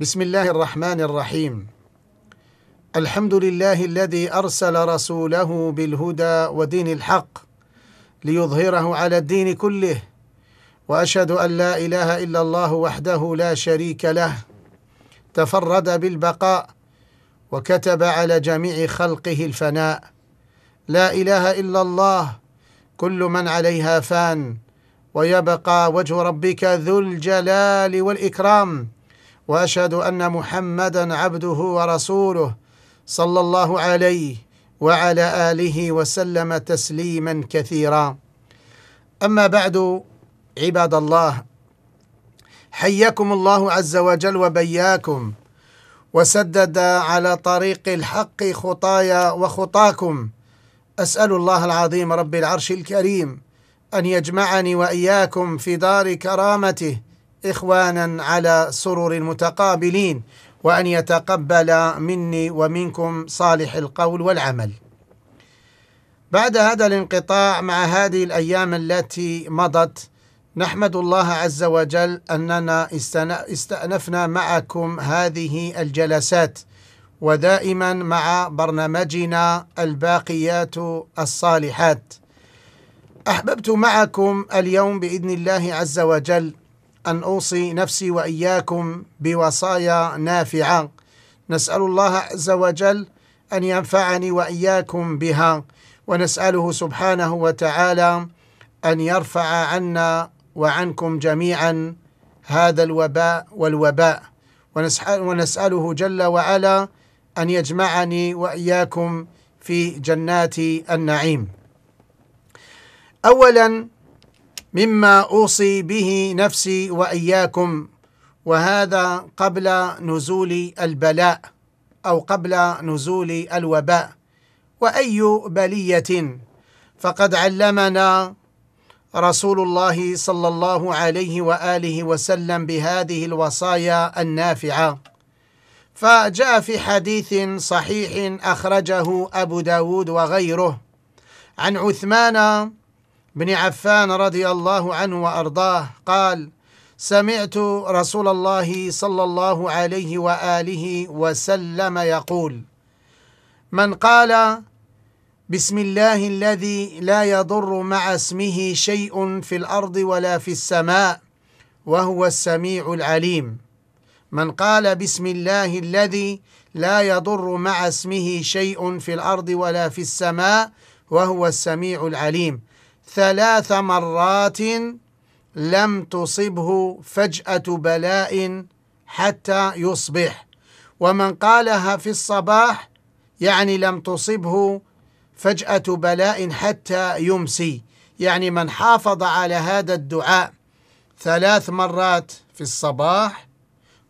بسم الله الرحمن الرحيم الحمد لله الذي ارسل رسوله بالهدى ودين الحق ليظهره على الدين كله واشهد ان لا اله الا الله وحده لا شريك له تفرد بالبقاء وكتب على جميع خلقه الفناء لا اله الا الله كل من عليها فان ويبقى وجه ربك ذو الجلال والاكرام واشهد ان محمدا عبده ورسوله صلى الله عليه وعلى اله وسلم تسليما كثيرا اما بعد عباد الله حياكم الله عز وجل وبياكم وسدد على طريق الحق خطايا وخطاكم اسال الله العظيم رب العرش الكريم ان يجمعني واياكم في دار كرامته إخوانا على سرر متقابلين وأن يتقبل مني ومنكم صالح القول والعمل بعد هذا الانقطاع مع هذه الأيام التي مضت نحمد الله عز وجل أننا استأنفنا معكم هذه الجلسات ودائما مع برنامجنا الباقيات الصالحات أحببت معكم اليوم بإذن الله عز وجل أن أوصي نفسي وإياكم بوصايا نافعة نسأل الله عز وجل أن ينفعني وإياكم بها ونسأله سبحانه وتعالى أن يرفع عنا وعنكم جميعا هذا الوباء والوباء ونسأله جل وعلا أن يجمعني وإياكم في جنات النعيم. أولا مما اوصي به نفسي واياكم وهذا قبل نزول البلاء او قبل نزول الوباء واي بليه فقد علمنا رسول الله صلى الله عليه واله وسلم بهذه الوصايا النافعه فجاء في حديث صحيح اخرجه ابو داود وغيره عن عثمان بن عفان رضي الله عنه وارضاه قال سمعت رسول الله صلى الله عليه واله وسلم يقول من قال بسم الله الذي لا يضر مع اسمه شيء في الارض ولا في السماء وهو السميع العليم من قال بسم الله الذي لا يضر مع اسمه شيء في الارض ولا في السماء وهو السميع العليم ثلاث مرات لم تصبه فجأة بلاء حتى يصبح ومن قالها في الصباح يعني لم تصبه فجأة بلاء حتى يمسي يعني من حافظ على هذا الدعاء ثلاث مرات في الصباح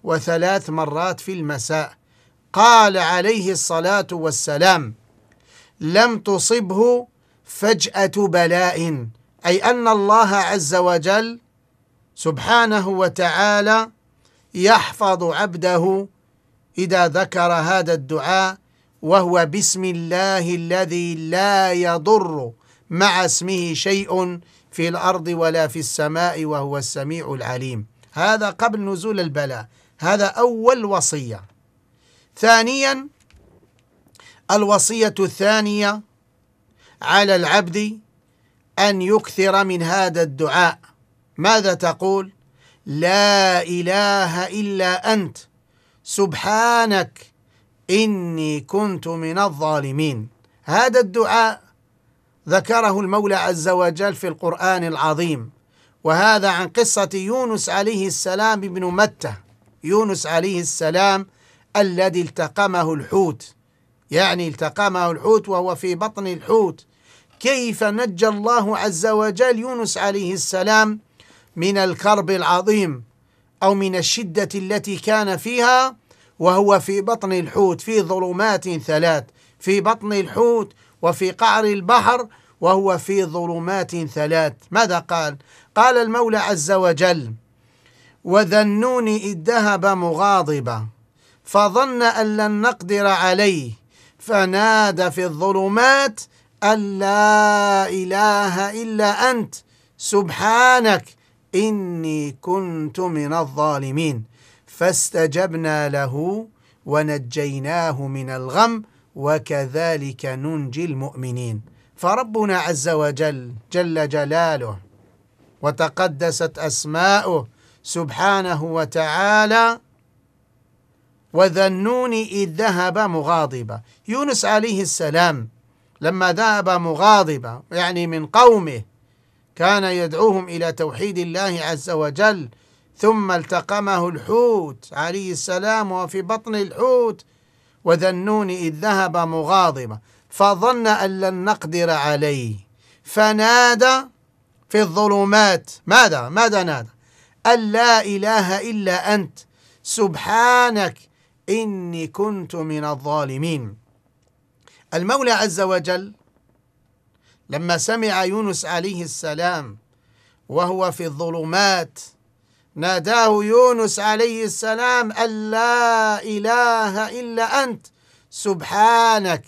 وثلاث مرات في المساء قال عليه الصلاة والسلام لم تصبه فجاه بلاء اي ان الله عز وجل سبحانه وتعالى يحفظ عبده اذا ذكر هذا الدعاء وهو بسم الله الذي لا يضر مع اسمه شيء في الارض ولا في السماء وهو السميع العليم هذا قبل نزول البلاء هذا اول وصيه ثانيا الوصيه الثانيه على العبد أن يكثر من هذا الدعاء ماذا تقول؟ لا إله إلا أنت سبحانك إني كنت من الظالمين هذا الدعاء ذكره المولى عز وجل في القرآن العظيم وهذا عن قصة يونس عليه السلام ابن متى يونس عليه السلام الذي التقمه الحوت يعني التقى معه الحوت وهو في بطن الحوت كيف نجى الله عز وجل يونس عليه السلام من الكرب العظيم أو من الشدة التي كان فيها وهو في بطن الحوت في ظلمات ثلاث في بطن الحوت وفي قعر البحر وهو في ظلمات ثلاث ماذا قال؟ قال المولى عز وجل وذنوني إذ ذهب مغاضبا فظن أن لن نقدر عليه فنادى في الظلمات أن لا إله إلا أنت سبحانك إني كنت من الظالمين فاستجبنا له ونجيناه من الغم وكذلك ننجي المؤمنين فربنا عز وجل جل جلاله وتقدست أسماؤه سبحانه وتعالى وذا النون إذ ذهب مغاضبا يونس عليه السلام لما ذهب مغاضبا يعني من قومه كان يدعوهم إلى توحيد الله عز وجل ثم التقمه الحوت عليه السلام وفي بطن الحوت وذا النون إذ ذهب مغاضبا فظن أن لن نقدر عليه فنادى في الظلمات ماذا ماذا نادى أن لا إله إلا أنت سبحانك إني كنت من الظالمين المولى عز وجل لما سمع يونس عليه السلام وهو في الظلمات ناداه يونس عليه السلام أن لا إله إلا أنت سبحانك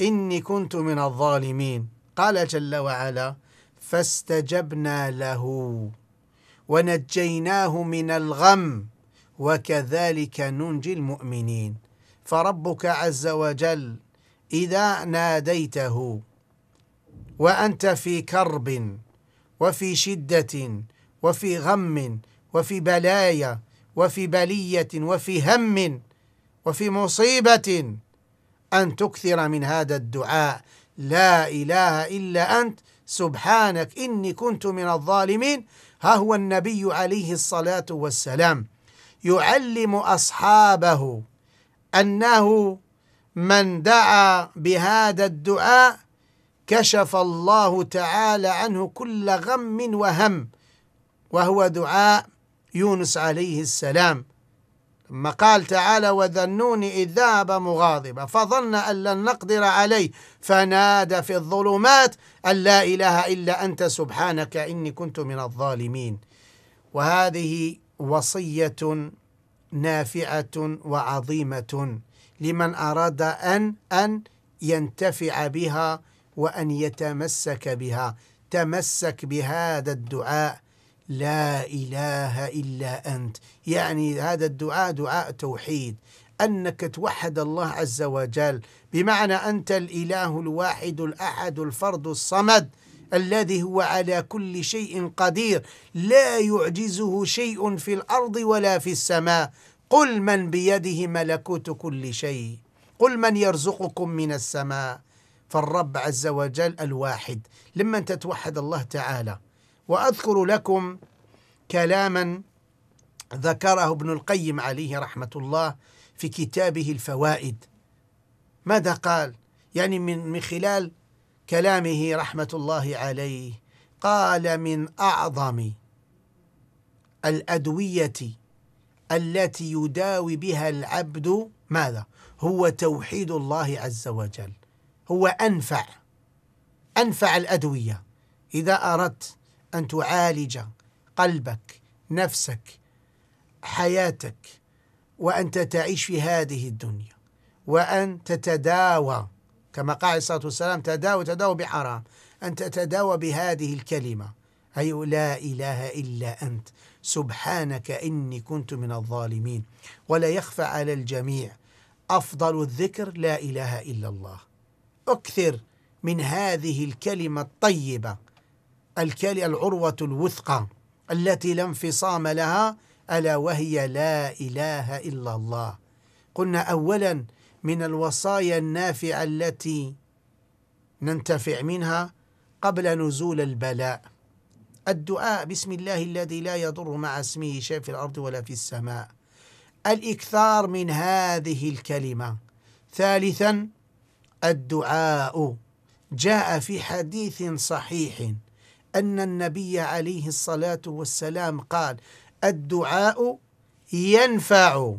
إني كنت من الظالمين قال جل وعلا فاستجبنا له ونجيناه من الغم وكذلك ننجي المؤمنين فربك عز وجل اذا ناديته وانت في كرب وفي شده وفي غم وفي بلايا وفي بليه وفي هم وفي مصيبه ان تكثر من هذا الدعاء لا اله الا انت سبحانك اني كنت من الظالمين ها هو النبي عليه الصلاه والسلام يعلم اصحابه انه من دعا بهذا الدعاء كشف الله تعالى عنه كل غم وهم وهو دعاء يونس عليه السلام ثم قال تعالى وذنوني إذ ذهب مغاضبا فظن أن لن نقدر عليه فنادى في الظلمات أن لا إله إلا أنت سبحانك إني كنت من الظالمين وهذه وصيه نافعه وعظيمه لمن اراد ان ان ينتفع بها وان يتمسك بها تمسك بهذا الدعاء لا اله الا انت يعني هذا الدعاء دعاء توحيد انك توحد الله عز وجل بمعنى انت الاله الواحد الاحد الفرد الصمد الذي هو على كل شيء قدير لا يعجزه شيء في الارض ولا في السماء قل من بيده ملكوت كل شيء قل من يرزقكم من السماء فالرب عز وجل الواحد لما تتوحد الله تعالى واذكر لكم كلاما ذكره ابن القيم عليه رحمه الله في كتابه الفوائد ماذا قال يعني من من خلال كلامه رحمه الله عليه قال من اعظم الادويه التي يداوي بها العبد ماذا هو توحيد الله عز وجل هو انفع انفع الادويه اذا اردت ان تعالج قلبك نفسك حياتك وانت تعيش في هذه الدنيا وان تتداوى كما قال عليه الصلاة والسلام تداوى تداوى بحرام أن تتداوى بهذه الكلمة أي لا إله إلا أنت سبحانك إني كنت من الظالمين ولا يخفى على الجميع أفضل الذكر لا إله إلا الله أكثر من هذه الكلمة الطيبة الكلمة العروة الوثقى التي لا انفصام لها ألا وهي لا إله إلا الله قلنا أولا من الوصايا النافعه التي ننتفع منها قبل نزول البلاء الدعاء بسم الله الذي لا يضر مع اسمه شيء في الارض ولا في السماء الاكثار من هذه الكلمه ثالثا الدعاء جاء في حديث صحيح ان النبي عليه الصلاه والسلام قال الدعاء ينفع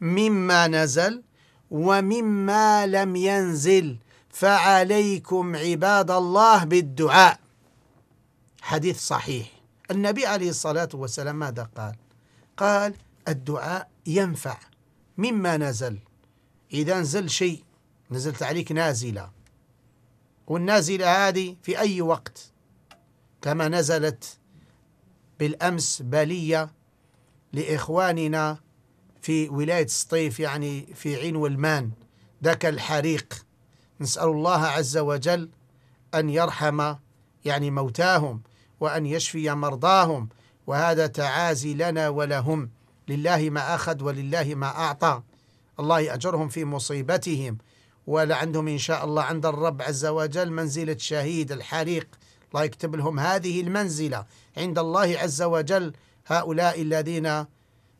مما نزل ومما لم ينزل فعليكم عباد الله بالدعاء حديث صحيح النبي عليه الصلاة والسلام ماذا قال قال الدعاء ينفع مما نزل إذا نزل شيء نزلت عليك نازلة والنازلة هذه في أي وقت كما نزلت بالأمس بالية لإخواننا في ولاية سطيف يعني في عين والمان ذاك الحريق نسأل الله عز وجل أن يرحم يعني موتاهم وأن يشفي مرضاهم وهذا تعازي لنا ولهم لله ما أخذ ولله ما أعطى الله يأجرهم في مصيبتهم ولعندهم إن شاء الله عند الرب عز وجل منزلة شهيد الحريق الله يكتب لهم هذه المنزلة عند الله عز وجل هؤلاء الذين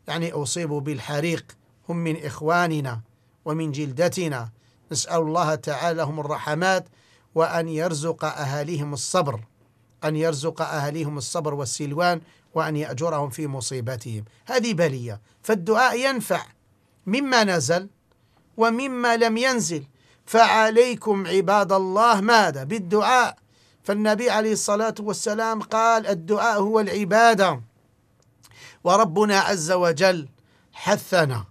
يعني أصيبوا بالحريق هم من إخواننا ومن جلدتنا نسأل الله تعالى لهم الرحمات وأن يرزق أهاليهم الصبر أن يرزق أهاليهم الصبر والسلوان وأن يأجرهم في مصيبتهم هذه بلية فالدعاء ينفع مما نزل ومما لم ينزل فعليكم عباد الله ماذا بالدعاء فالنبي عليه الصلاة والسلام قال الدعاء هو العبادة وربنا عز وجل حثنا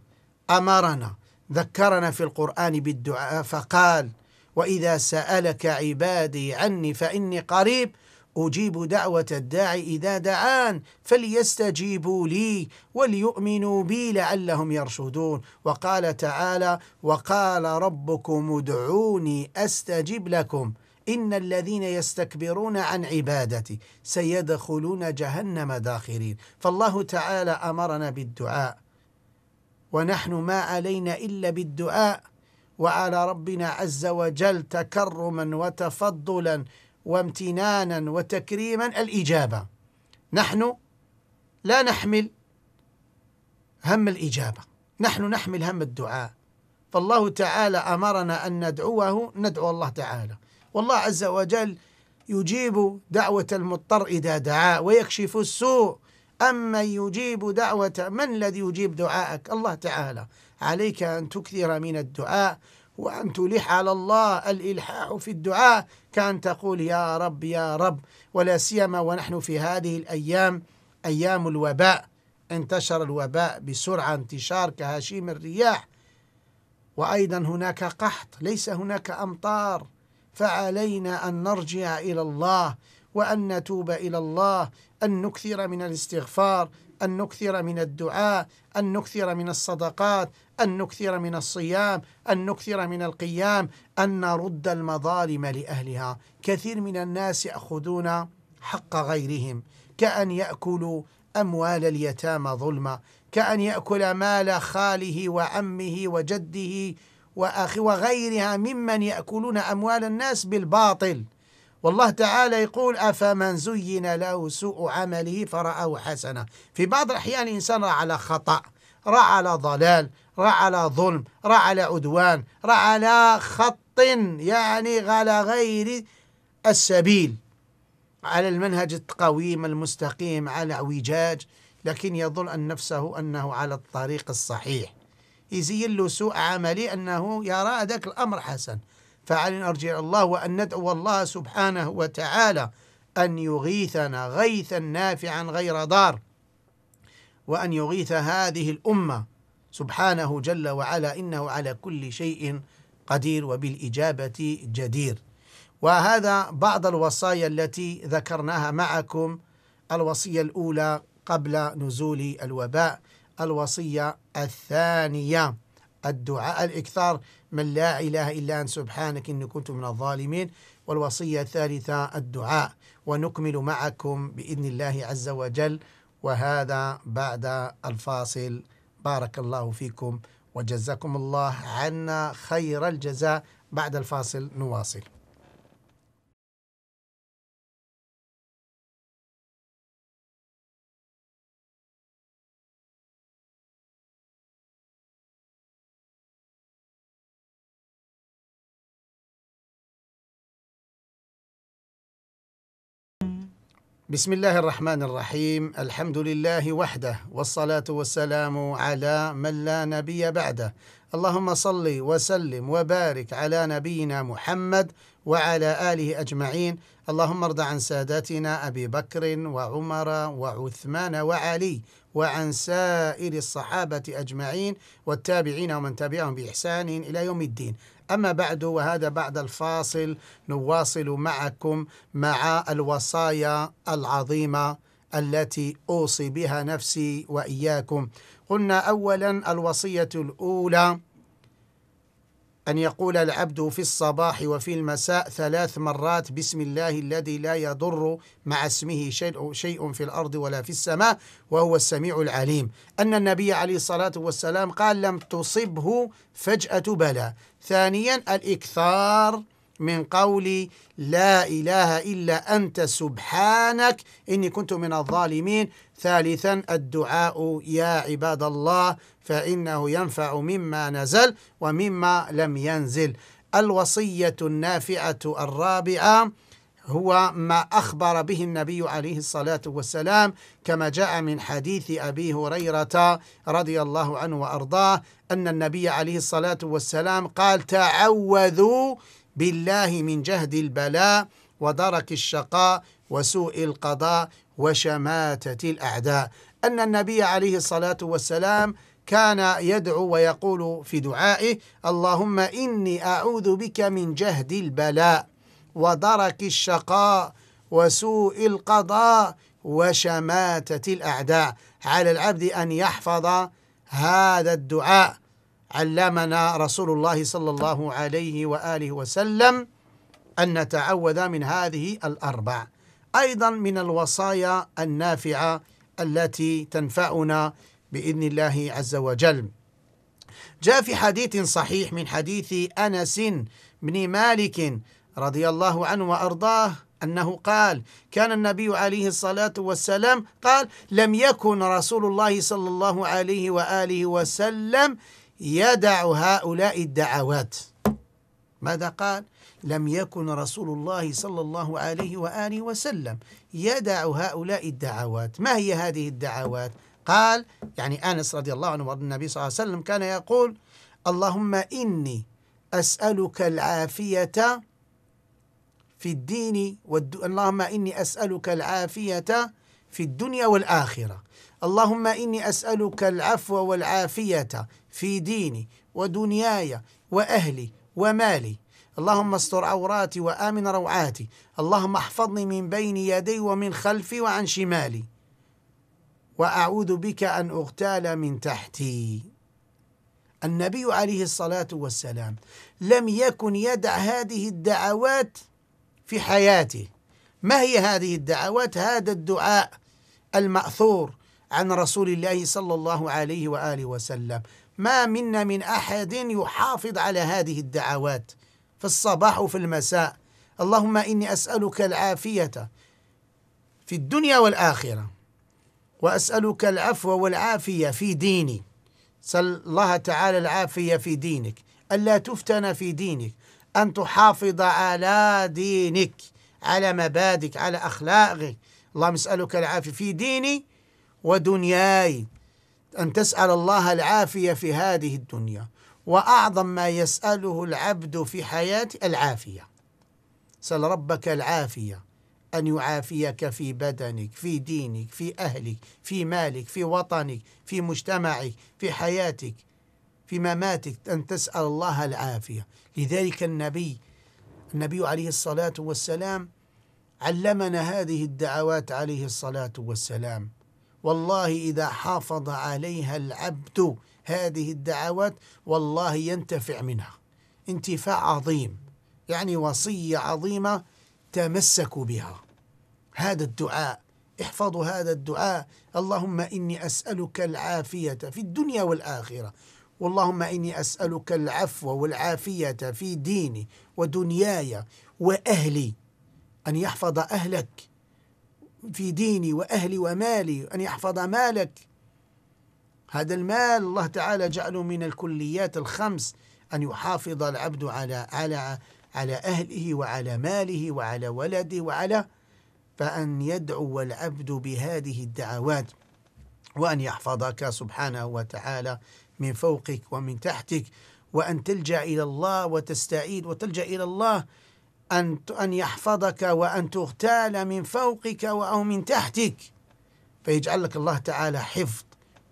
امرنا ذكرنا في القران بالدعاء فقال واذا سالك عبادي عني فاني قريب اجيب دعوه الداعي اذا دعان فليستجيبوا لي وليؤمنوا بي لعلهم يرشدون وقال تعالى وقال ربكم ادعوني استجب لكم إن الذين يستكبرون عن عبادتي سيدخلون جهنم داخرين فالله تعالى أمرنا بالدعاء ونحن ما علينا إلا بالدعاء وعلى ربنا عز وجل تكرما وتفضلا وامتنانا وتكريما الإجابة نحن لا نحمل هم الإجابة نحن نحمل هم الدعاء فالله تعالى أمرنا أن ندعوه ندعو الله تعالى والله عز وجل يجيب دعوة المضطر إذا دعاه ويكشف السوء أما يجيب دعوة من الذي يجيب دعاءك الله تعالى عليك أن تكثر من الدعاء وأن تلح على الله الإلحاح في الدعاء كأن تقول يا رب يا رب ولا سيما ونحن في هذه الأيام أيام الوباء انتشر الوباء بسرعة انتشار كهشيم الرياح وأيضا هناك قحط ليس هناك أمطار فعلينا أن نرجع إلى الله وأن نتوب إلى الله أن نكثر من الاستغفار أن نكثر من الدعاء أن نكثر من الصدقات أن نكثر من الصيام أن نكثر من القيام أن نرد المظالم لأهلها كثير من الناس يأخذون حق غيرهم كأن يأكلوا أموال اليتامى ظلما كأن يأكل مال خاله وعمه وجده وأخي وغيرها ممن يأكلون أموال الناس بالباطل والله تعالى يقول أفمن زين له سوء عمله فرأه حسنة في بعض الأحيان الإنسان رأى على خطأ رأى على ضلال رأى على ظلم رأى على عدوان رأى على خط يعني على غير السبيل على المنهج القويم المستقيم على وجاج لكن يظن أن نفسه أنه على الطريق الصحيح يزين له سوء عملي أنه يرى هذاك الأمر حسن فعلينا أرجع الله وأن ندعو الله سبحانه وتعالى أن يغيثنا غيثا نافعا غير ضار وأن يغيث هذه الأمة سبحانه جل وعلا إنه على كل شيء قدير وبالإجابة جدير وهذا بعض الوصايا التي ذكرناها معكم الوصية الأولى قبل نزول الوباء الوصية الثانية الدعاء الإكثار من لا إله إلا أنت سبحانك إني كنت من الظالمين والوصية الثالثة الدعاء ونكمل معكم بإذن الله عز وجل وهذا بعد الفاصل بارك الله فيكم وجزاكم الله عنا خير الجزاء بعد الفاصل نواصل بسم الله الرحمن الرحيم الحمد لله وحده والصلاة والسلام على من لا نبي بعده اللهم صل وسلم وبارك على نبينا محمد وعلى آله أجمعين اللهم ارض عن ساداتنا أبي بكر وعمر وعثمان وعلي وعن سائر الصحابة أجمعين والتابعين ومن تبعهم بإحسان إلى يوم الدين أما بعد وهذا بعد الفاصل نواصل معكم مع الوصايا العظيمة التي أوصي بها نفسي وإياكم قلنا أولا الوصية الأولى أن يقول العبد في الصباح وفي المساء ثلاث مرات بسم الله الذي لا يضر مع اسمه شيء في الأرض ولا في السماء وهو السميع العليم أن النبي عليه الصلاة والسلام قال لم تصبه فجأة بلى ثانيا الإكثار من قول لا إله إلا أنت سبحانك إني كنت من الظالمين ثالثا الدعاء يا عباد الله فإنه ينفع مما نزل ومما لم ينزل الوصية النافعة الرابعة هو ما أخبر به النبي عليه الصلاة والسلام كما جاء من حديث أبي هريرة رضي الله عنه وأرضاه أن النبي عليه الصلاة والسلام قال تعوذوا بالله من جهد البلاء ودرك الشقاء وسوء القضاء وشماتة الأعداء أن النبي عليه الصلاة والسلام كان يدعو ويقول في دعائه اللهم إني أعوذ بك من جهد البلاء ودرك الشقاء وسوء القضاء وشماتة الأعداء على العبد أن يحفظ هذا الدعاء علمنا رسول الله صلى الله عليه وآله وسلم أن نتعوذ من هذه الأربع أيضا من الوصايا النافعة التي تنفعنا بإذن الله عز وجل جاء في حديث صحيح من حديث أنس بن مالك رضي الله عنه وأرضاه أنه قال كان النبي عليه الصلاة والسلام قال لم يكن رسول الله صلى الله عليه وآله وسلم يدع هؤلاء الدعوات ماذا قال؟ لم يكن رسول الله صلى الله عليه وآله وسلم يدع هؤلاء الدعوات ما هي هذه الدعوات؟ قال يعني أنس رضي الله عنه وأرض النبي صلى الله عليه وسلم كان يقول اللهم إني أسألك العافية في الدين والد... اللهم إني أسألك العافية في الدنيا والآخرة اللهم إني أسألك العفو والعافية في ديني ودنياي وأهلي ومالي اللهم استر عوراتي وآمن روعاتي اللهم احفظني من بين يدي ومن خلفي وعن شمالي وأعوذ بك أن أغتال من تحتي النبي عليه الصلاة والسلام لم يكن يدع هذه الدعوات في حياتي ما هي هذه الدعوات هذا الدعاء المأثور عن رسول الله صلى الله عليه وآله وسلم ما منا من أحد يحافظ على هذه الدعوات في الصباح وفي المساء اللهم إني أسألك العافية في الدنيا والآخرة وأسألك العفو والعافية في ديني سل الله تعالى العافية في دينك ألا تفتن في دينك أن تحافظ على دينك على مبادئك على أخلاقك اللهم اسألك العافية في ديني ودنياي أن تسأل الله العافية في هذه الدنيا وأعظم ما يسأله العبد في حياته العافية سأل ربك العافية أن يعافيك في بدنك في دينك في أهلك في مالك في وطنك في مجتمعك في حياتك في مماتك أن تسأل الله العافية لذلك النبي النبي عليه الصلاة والسلام علمنا هذه الدعوات عليه الصلاة والسلام والله إذا حافظ عليها العبد هذه الدعوات والله ينتفع منها انتفاع عظيم يعني وصية عظيمة تمسكوا بها هذا الدعاء احفظوا هذا الدعاء اللهم إني أسألك العافية في الدنيا والآخرة واللهم إني أسألك العفو والعافية في ديني ودنياي وأهلي أن يحفظ أهلك في ديني وأهلي ومالي أن يحفظ مالك هذا المال الله تعالى جعله من الكليات الخمس أن يحافظ العبد على على على أهله وعلى ماله وعلى ولده وعلى فأن يدعو العبد بهذه الدعوات وأن يحفظك سبحانه وتعالى من فوقك ومن تحتك وأن تلجأ إلى الله وتستعيد وتلجأ إلى الله أن أن يحفظك وأن تغتال من فوقك أو من تحتك فيجعل لك الله تعالى حفظ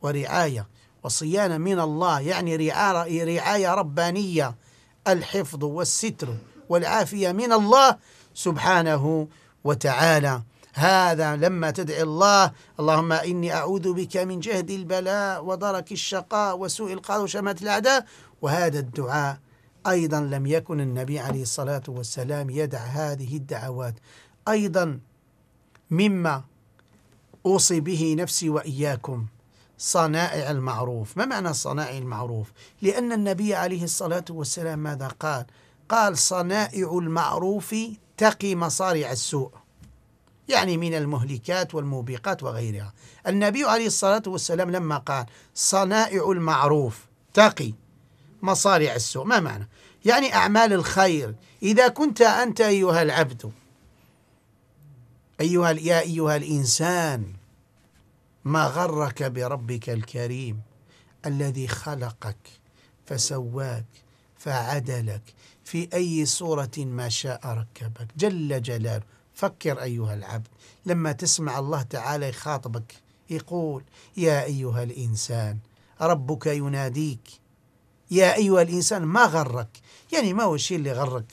ورعاية وصيانة من الله يعني رعاية ربانية الحفظ والستر والعافية من الله سبحانه وتعالى هذا لما تدعي الله اللهم إني أعوذ بك من جهد البلاء ودرك الشقاء وسوء القضاء وشماتة الأعداء وهذا الدعاء أيضا لم يكن النبي عليه الصلاة والسلام يدع هذه الدعوات أيضا مما أوصي به نفسي وإياكم صنائع المعروف ما معنى صنائع المعروف لأن النبي عليه الصلاة والسلام ماذا قال قال صنائع المعروف تقي مصارع السوء يعني من المهلكات والموبقات وغيرها النبي عليه الصلاة والسلام لما قال صنائع المعروف تقي مصارع السوء ما معنى يعني أعمال الخير إذا كنت أنت أيها العبد أيها يا أيها الإنسان ما غرك بربك الكريم الذي خلقك فسواك فعدلك في أي صورة ما شاء ركبك جل جلاله فكر أيها العبد لما تسمع الله تعالى يخاطبك يقول يا أيها الإنسان ربك يناديك يا أيها الإنسان ما غرك يعني ما هو الشيء اللي غرك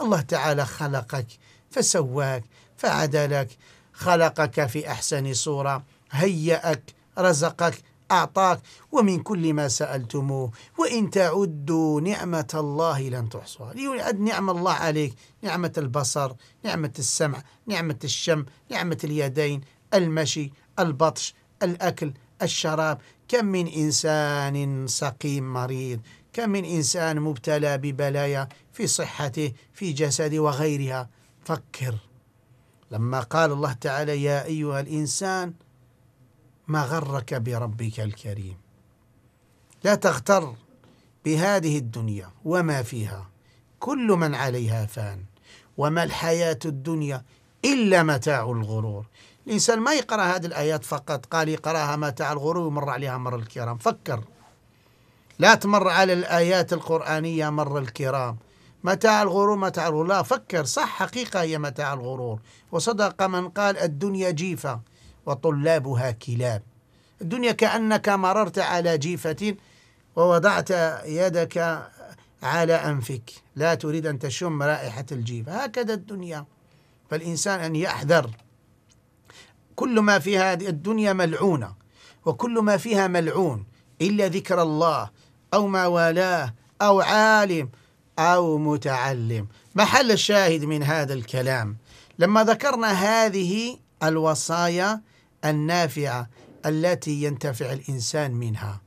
الله تعالى خلقك فسواك فعدلك خلقك في أحسن صورة هيأك رزقك أعطاك ومن كل ما سألتموه وإن تعدوا نعمة الله لن تحصوها ليعد نعم الله عليك نعمة البصر نعمة السمع نعمة الشم نعمة اليدين المشي البطش الأكل الشراب كم من إنسان سقيم مريض كم من إنسان مبتلى ببلايا في صحته في جسده وغيرها فكر لما قال الله تعالى يا أيها الإنسان ما غرك بربك الكريم لا تغتر بهذه الدنيا وما فيها كل من عليها فان وما الحياة الدنيا إلا متاع الغرور الإنسان ما يقرأ هذه الآيات فقط قال يقرأها متاع الغرور ومر عليها مر الكرام فكر لا تمر على الآيات القرآنية مر الكرام متاع الغرور متاع الغرور لا فكر صح حقيقة هي متاع الغرور وصدق من قال الدنيا جيفة وطلابها كلاب الدنيا كأنك مررت على جيفة ووضعت يدك على أنفك لا تريد أن تشم رائحة الجيفة هكذا الدنيا فالإنسان أن يحذر كل ما في هذه الدنيا ملعونة وكل ما فيها ملعون إلا ذكر الله أو ما والاه أو عالم أو متعلم محل الشاهد من هذا الكلام لما ذكرنا هذه الوصايا النافعة التي ينتفع الإنسان منها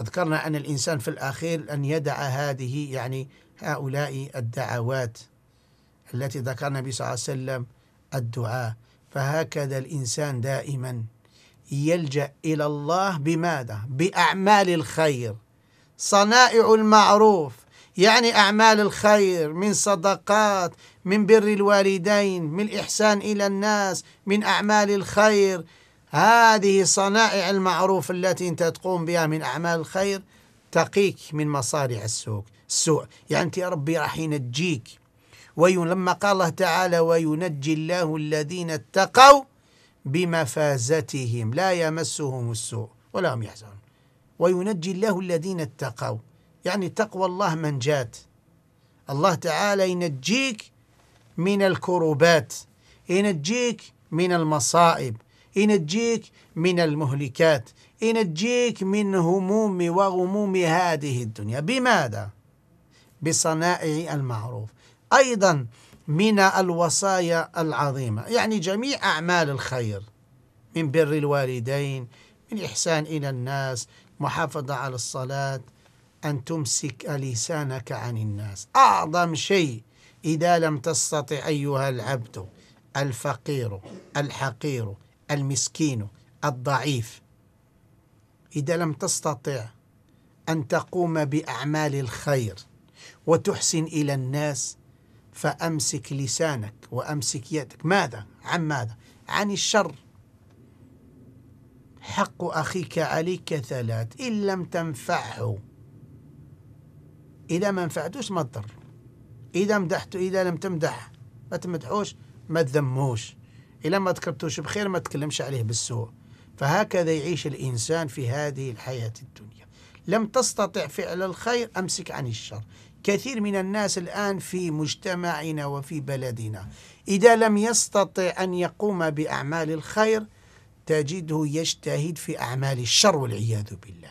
أذكرنا أن الإنسان في الأخير أن يدع هذه يعني هؤلاء الدعوات التي ذكر النبي صلى الله عليه وسلم الدعاء فهكذا الإنسان دائما يلجأ إلى الله بماذا؟ بأعمال الخير صنائع المعروف يعني أعمال الخير من صدقات من بر الوالدين من إحسان إلى الناس من أعمال الخير هذه صنائع المعروف التي أنت تقوم بها من أعمال الخير تقيك من مصارع السوء السوء يعني أنت يا ربي راح ينجيك ولما قال الله تعالى وينجي الله الذين اتقوا بمفازتهم لا يمسهم السوء ولا هم يحزنون وينجي الله الذين اتقوا يعني تقوى الله من جات الله تعالى ينجيك من الكروبات ينجيك من المصائب ينجيك من المهلكات ينجيك من هموم وغموم هذه الدنيا بماذا؟ بصنائع المعروف أيضا من الوصايا العظيمة يعني جميع أعمال الخير من بر الوالدين من إحسان إلى الناس محافظة على الصلاة أن تمسك لسانك عن الناس أعظم شيء إذا لم تستطع أيها العبد الفقير الحقير المسكين الضعيف إذا لم تستطع أن تقوم بأعمال الخير وتحسن إلى الناس فأمسك لسانك وأمسك يدك ماذا؟ عن ماذا؟ عن الشر حق أخيك عليك ثلاث إن لم تنفعه إذا ما نفعتوش ما تضر إذا مدحت إذا لم تمدح ما تمدحوش ما تذموش إذا ما ذكرتوش بخير ما تكلمش عليه بالسوء فهكذا يعيش الإنسان في هذه الحياة الدنيا لم تستطع فعل الخير أمسك عن الشر كثير من الناس الآن في مجتمعنا وفي بلدنا إذا لم يستطع أن يقوم بأعمال الخير تجده يجتهد في أعمال الشر والعياذ بالله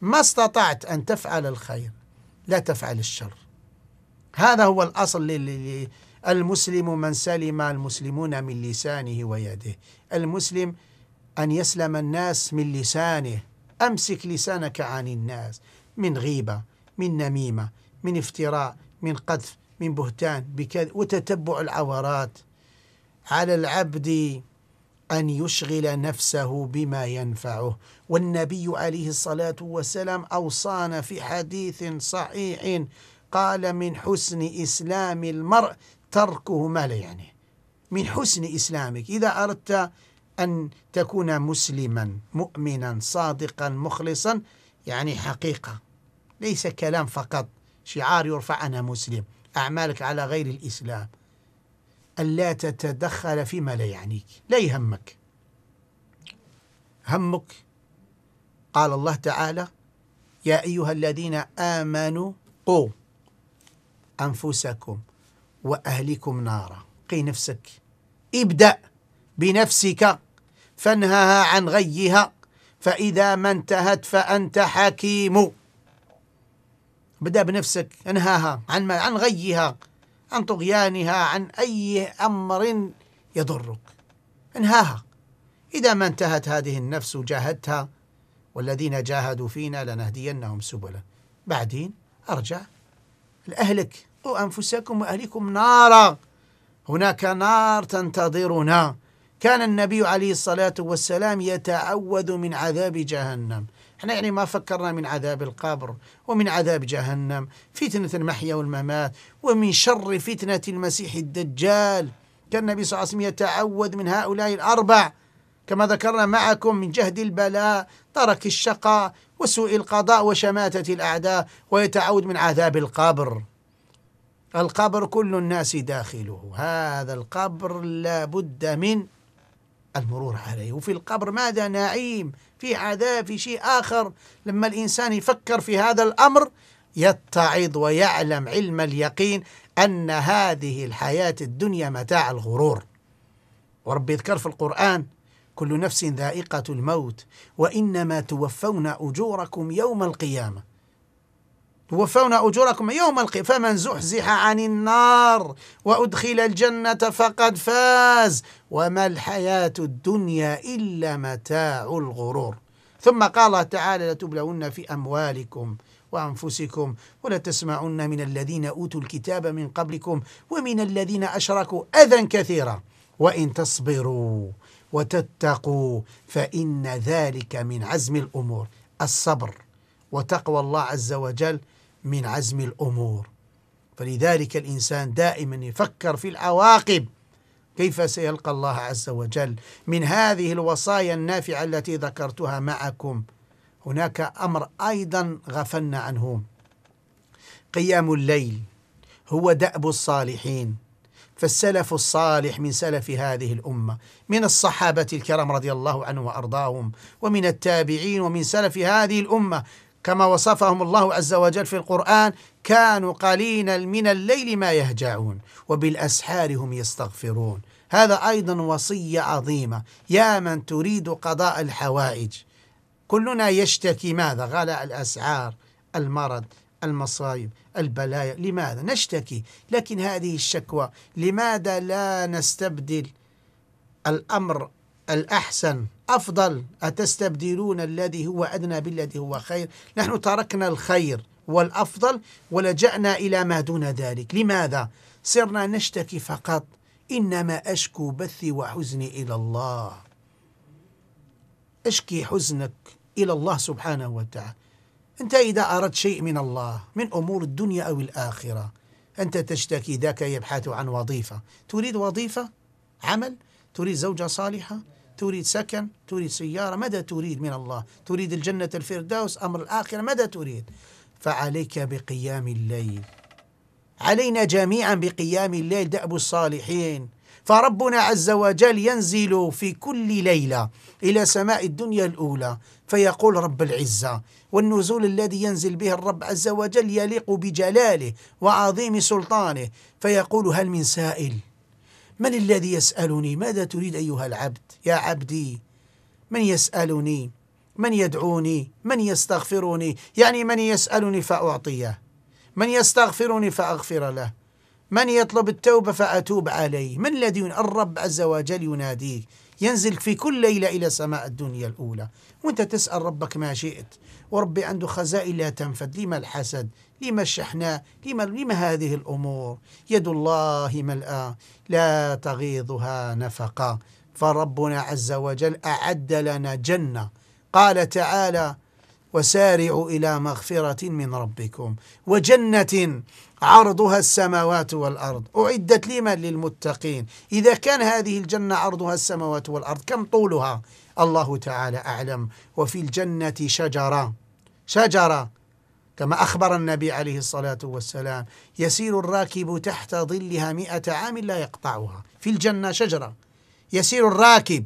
ما استطعت أن تفعل الخير لا تفعل الشر هذا هو الأصل المسلم من سلم المسلمون من لسانه ويده المسلم أن يسلم الناس من لسانه أمسك لسانك عن الناس من غيبة من نميمة من افتراء من قذف من بهتان بكذا وتتبع العورات على العبد أن يشغل نفسه بما ينفعه والنبي عليه الصلاة والسلام أوصانا في حديث صحيح قال من حسن إسلام المرء تركه ما لا يعنيه من حسن إسلامك إذا أردت أن تكون مسلما مؤمنا صادقا مخلصا يعني حقيقة ليس كلام فقط شعار يرفع أنا مسلم أعمالك على غير الإسلام ألا تتدخل فيما لا يعنيك لا يهمك همك قال الله تعالى يا أيها الذين آمنوا قوم أنفسكم وأهلكم نارا قي نفسك ابدأ بنفسك فانهها عن غيها فإذا ما انتهت فأنت حكيم بدأ بنفسك انهاها عن, ما عن غيها عن طغيانها عن أي أمر يضرك انهاها إذا ما انتهت هذه النفس جاهدتها والذين جاهدوا فينا لنهدينهم سبلا بعدين أرجع لأهلك أنفسكم وأهليكم نارا هناك نار تنتظرنا كان النبي عليه الصلاة والسلام يتعوذ من عذاب جهنم احنا يعني ما فكرنا من عذاب القبر ومن عذاب جهنم فتنة المحيا والممات ومن شر فتنة المسيح الدجال كان النبي صلى الله عليه وسلم يتعوذ من هؤلاء الأربع كما ذكرنا معكم من جهد البلاء ترك الشقاء وسوء القضاء وشماتة الأعداء ويتعود من عذاب القبر القبر كل الناس داخله هذا القبر لا بد من المرور عليه وفي القبر ماذا نعيم في عذاب في شيء آخر لما الإنسان يفكر في هذا الأمر يتعظ ويعلم علم اليقين أن هذه الحياة الدنيا متاع الغرور ورب يذكر في القرآن كل نفس ذائقة الموت وإنما توفون أجوركم يوم القيامة توفون أجوركم يوم القيامة فمن زحزح عن النار وأدخل الجنة فقد فاز وما الحياة الدنيا إلا متاع الغرور ثم قال تعالى لتبلون في أموالكم وأنفسكم ولتسمعن من الذين أوتوا الكتاب من قبلكم ومن الذين أشركوا أذى كثيرا وإن تصبروا وتتقوا فإن ذلك من عزم الأمور الصبر وتقوى الله عز وجل من عزم الأمور فلذلك الإنسان دائما يفكر في العواقب كيف سيلقى الله عز وجل من هذه الوصايا النافعة التي ذكرتها معكم هناك أمر أيضا غفلنا عنه قيام الليل هو دأب الصالحين فالسلف الصالح من سلف هذه الأمة من الصحابة الكرام رضي الله عنهم وأرضاهم ومن التابعين ومن سلف هذه الأمة كما وصفهم الله عز وجل في القرآن كانوا قليلا من الليل ما يهجعون وبالأسحار هم يستغفرون هذا أيضا وصية عظيمة يا من تريد قضاء الحوائج كلنا يشتكي ماذا غلاء الأسعار المرض المصايب البلايا لماذا نشتكي لكن هذه الشكوى لماذا لا نستبدل الأمر الأحسن أفضل أتستبدلون الذي هو أدنى بالذي هو خير نحن تركنا الخير والأفضل ولجأنا إلى ما دون ذلك لماذا؟ صرنا نشتكي فقط إنما أشكو بثي وحزني إلى الله أشكي حزنك إلى الله سبحانه وتعالى أنت إذا أردت شيء من الله من أمور الدنيا أو الآخرة أنت تشتكي ذاك يبحث عن وظيفة تريد وظيفة؟ عمل؟ تريد زوجة صالحة؟ تريد سكن تريد سيارة ماذا تريد من الله تريد الجنة الفردوس أمر الآخرة ماذا تريد فعليك بقيام الليل علينا جميعا بقيام الليل دأب الصالحين فربنا عز وجل ينزل في كل ليلة إلى سماء الدنيا الأولى فيقول رب العزة والنزول الذي ينزل به الرب عز وجل يليق بجلاله وعظيم سلطانه فيقول هل من سائل من الذي يسألني ماذا تريد أيها العبد يا عبدي من يسألني من يدعوني من يستغفرني يعني من يسألني فأعطيه من يستغفرني فأغفر له من يطلب التوبة فأتوب عليه من الذي الرب عز وجل يناديك ينزل في كل ليلة إلى سماء الدنيا الأولى وانت تسأل ربك ما شئت وربي عنده خزائن لا تنفد لما الحسد لما الشحناء لما, لما هذه الأمور يد الله ملأى لا تغيضها نفقا فربنا عز وجل أعد لنا جنة قال تعالى وسارعوا إلى مغفرة من ربكم وجنة عرضها السماوات والأرض أعدت لمن للمتقين إذا كان هذه الجنة عرضها السماوات والأرض كم طولها الله تعالى أعلم وفي الجنة شجرة شجرة كما أخبر النبي عليه الصلاة والسلام يسير الراكب تحت ظلها مئة عام لا يقطعها في الجنة شجرة يسير الراكب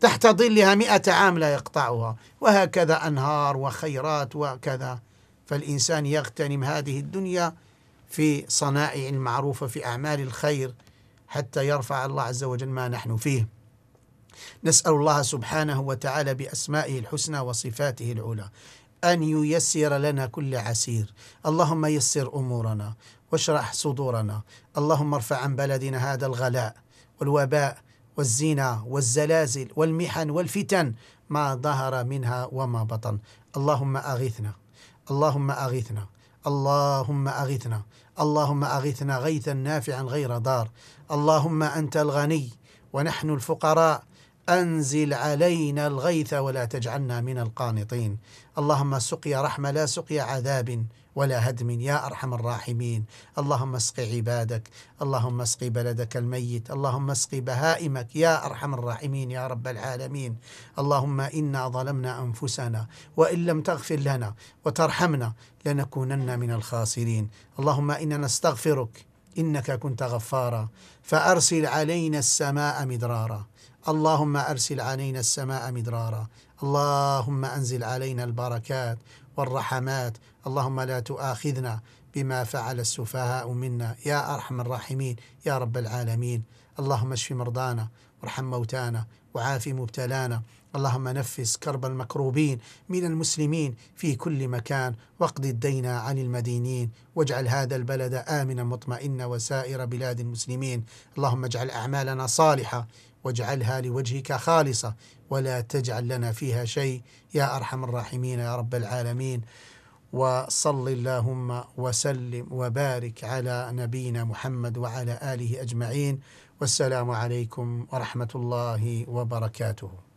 تحت ظلها مئة عام لا يقطعها وهكذا أنهار وخيرات وكذا فالإنسان يغتنم هذه الدنيا في صنائع المعروفة في أعمال الخير حتى يرفع الله عز وجل ما نحن فيه نسأل الله سبحانه وتعالى بأسمائه الحسنى وصفاته العلى أن ييسر لنا كل عسير اللهم يسر أمورنا واشرح صدورنا اللهم ارفع عن بلدنا هذا الغلاء والوباء والزنا والزلازل والمحن والفتن ما ظهر منها وما بطن اللهم أغثنا اللهم أغثنا اللهم أغثنا اللهم أغثنا غيثا نافعا غير ضار اللهم أنت الغني ونحن الفقراء أنزل علينا الغيث ولا تجعلنا من القانطين اللهم سقيا رحمة لا سقيا عذاب ولا هدم يا أرحم الراحمين اللهم اسق عبادك اللهم اسق بلدك الميت اللهم اسق بهائمك يا أرحم الراحمين يا رب العالمين اللهم إنا ظلمنا أنفسنا وإن لم تغفر لنا وترحمنا لنكونن من الخاسرين اللهم إنا نستغفرك إنك كنت غفارا فأرسل علينا السماء مدرارا اللهم أرسل علينا السماء مدرارا اللهم أنزل علينا البركات والرحمات اللهم لا تؤاخذنا بما فعل السفهاء منا يا ارحم الراحمين يا رب العالمين اللهم اشف مرضانا وارحم موتانا وعاف مبتلانا اللهم نفس كرب المكروبين من المسلمين في كل مكان واقض الدين عن المدينين واجعل هذا البلد امنا مطمئنا وسائر بلاد المسلمين اللهم اجعل اعمالنا صالحه واجعلها لوجهك خالصه ولا تجعل لنا فيها شيء يا ارحم الراحمين يا رب العالمين وصل اللهم وسلم وبارك على نبينا محمد وعلى آله أجمعين والسلام عليكم ورحمة الله وبركاته